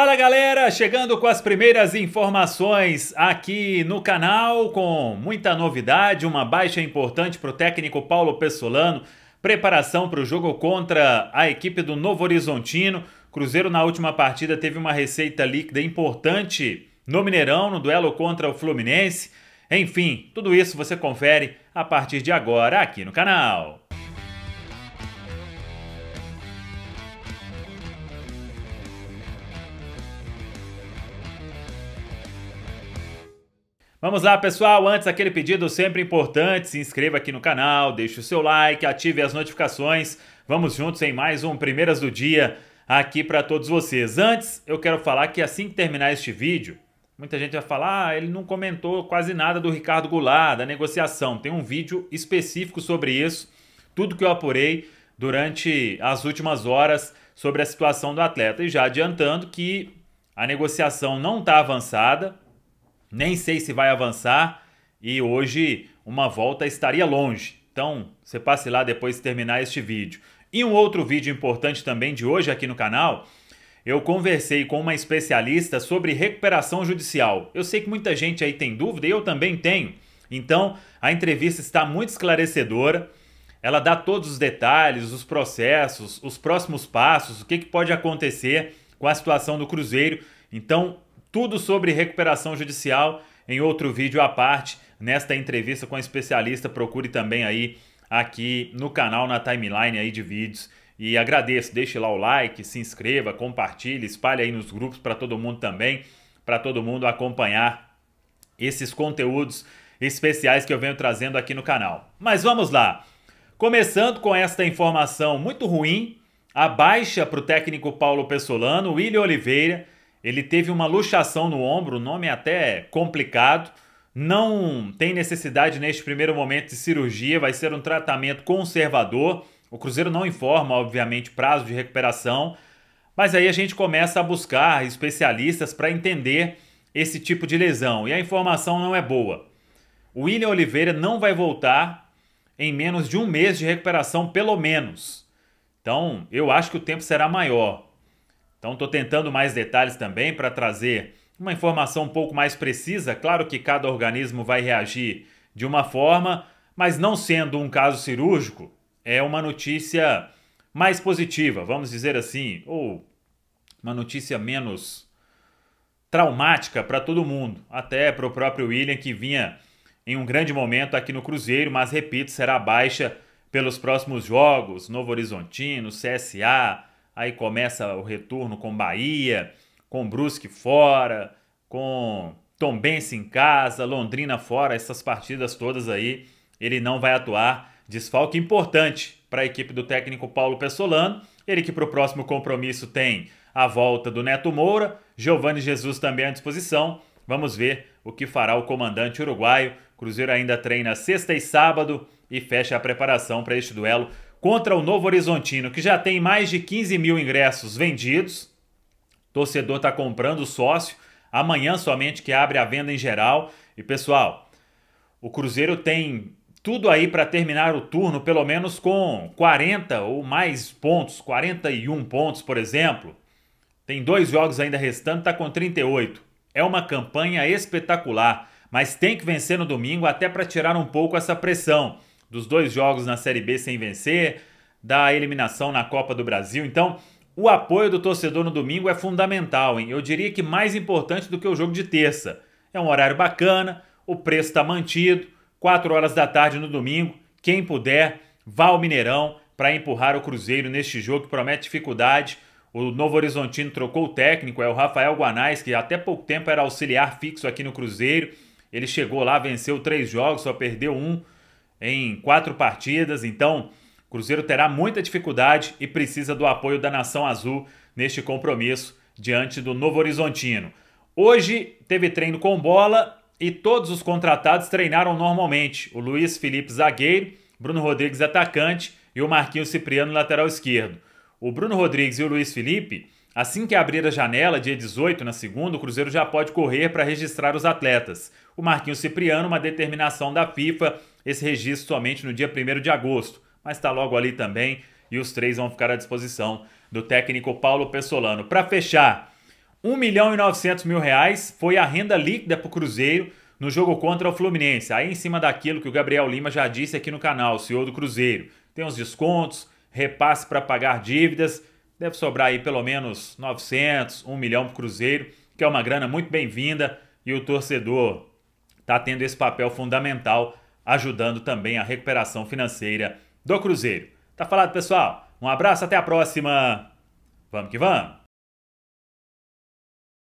Fala galera, chegando com as primeiras informações aqui no canal, com muita novidade, uma baixa importante para o técnico Paulo Pessolano, preparação para o jogo contra a equipe do Novo Horizontino. Cruzeiro na última partida teve uma receita líquida importante no Mineirão, no duelo contra o Fluminense. Enfim, tudo isso você confere a partir de agora aqui no canal. Vamos lá, pessoal. Antes, aquele pedido sempre importante: se inscreva aqui no canal, deixe o seu like, ative as notificações. Vamos juntos em mais um Primeiras do Dia aqui para todos vocês. Antes, eu quero falar que assim que terminar este vídeo, muita gente vai falar: ah, ele não comentou quase nada do Ricardo Goulart, da negociação. Tem um vídeo específico sobre isso, tudo que eu apurei durante as últimas horas sobre a situação do atleta. E já adiantando que a negociação não está avançada, nem sei se vai avançar e hoje uma volta estaria longe. Então, você passe lá depois de terminar este vídeo. E um outro vídeo importante também de hoje aqui no canal, eu conversei com uma especialista sobre recuperação judicial. Eu sei que muita gente aí tem dúvida e eu também tenho. Então, a entrevista está muito esclarecedora. Ela dá todos os detalhes, os processos, os próximos passos, o que, que pode acontecer com a situação do Cruzeiro. Então, tudo sobre recuperação judicial em outro vídeo à parte, nesta entrevista com a especialista. Procure também aí aqui no canal, na timeline aí de vídeos. E agradeço, deixe lá o like, se inscreva, compartilhe, espalhe aí nos grupos para todo mundo também, para todo mundo acompanhar esses conteúdos especiais que eu venho trazendo aqui no canal. Mas vamos lá. Começando com esta informação muito ruim, a baixa para o técnico Paulo Pessolano, William Oliveira, ele teve uma luxação no ombro, o nome é até complicado. Não tem necessidade neste primeiro momento de cirurgia, vai ser um tratamento conservador. O Cruzeiro não informa, obviamente, prazo de recuperação, mas aí a gente começa a buscar especialistas para entender esse tipo de lesão e a informação não é boa. O William Oliveira não vai voltar em menos de um mês de recuperação, pelo menos. Então, eu acho que o tempo será maior. Então estou tentando mais detalhes também para trazer uma informação um pouco mais precisa. Claro que cada organismo vai reagir de uma forma, mas não sendo um caso cirúrgico, é uma notícia mais positiva, vamos dizer assim, ou uma notícia menos traumática para todo mundo, até para o próprio William que vinha em um grande momento aqui no Cruzeiro, mas repito, será baixa pelos próximos jogos, Novo Horizontino, CSA, Aí começa o retorno com Bahia, com Brusque fora, com Tombense em casa, Londrina fora, essas partidas todas aí, ele não vai atuar. Desfalque importante para a equipe do técnico Paulo Pessolano. Ele que para o próximo compromisso tem a volta do Neto Moura, Giovanni Jesus também à disposição. Vamos ver o que fará o comandante uruguaio. Cruzeiro ainda treina sexta e sábado e fecha a preparação para este duelo contra o Novo Horizontino, que já tem mais de 15 mil ingressos vendidos. O torcedor está comprando sócio. Amanhã somente que abre a venda em geral. E pessoal, o Cruzeiro tem tudo aí para terminar o turno, pelo menos com 40 ou mais pontos, 41 pontos, por exemplo. Tem dois jogos ainda restando, está com 38. É uma campanha espetacular, mas tem que vencer no domingo até para tirar um pouco essa pressão dos dois jogos na Série B sem vencer, da eliminação na Copa do Brasil. Então, o apoio do torcedor no domingo é fundamental, hein? Eu diria que mais importante do que o jogo de terça. É um horário bacana, o preço está mantido, 4 horas da tarde no domingo. Quem puder, vá ao Mineirão para empurrar o Cruzeiro neste jogo que promete dificuldade. O Novo Horizontino trocou o técnico, é o Rafael Guanais, que até pouco tempo era auxiliar fixo aqui no Cruzeiro. Ele chegou lá, venceu três jogos, só perdeu um em quatro partidas. Então, o Cruzeiro terá muita dificuldade e precisa do apoio da Nação Azul neste compromisso diante do Novo Horizontino. Hoje teve treino com bola e todos os contratados treinaram normalmente. O Luiz Felipe zagueiro, Bruno Rodrigues atacante e o Marquinhos Cipriano lateral esquerdo. O Bruno Rodrigues e o Luiz Felipe Assim que abrir a janela, dia 18, na segunda, o Cruzeiro já pode correr para registrar os atletas. O Marquinhos Cipriano, uma determinação da FIFA, esse registro somente no dia 1 de agosto, mas está logo ali também e os três vão ficar à disposição do técnico Paulo Pessolano. Para fechar, 1 milhão e 900 mil reais foi a renda líquida para o Cruzeiro no jogo contra o Fluminense. Aí em cima daquilo que o Gabriel Lima já disse aqui no canal, o do Cruzeiro. Tem os descontos, repasse para pagar dívidas Deve sobrar aí pelo menos 900, 1 milhão para o Cruzeiro, que é uma grana muito bem-vinda e o torcedor está tendo esse papel fundamental, ajudando também a recuperação financeira do Cruzeiro. Tá falado, pessoal? Um abraço, até a próxima. Vamos que vamos!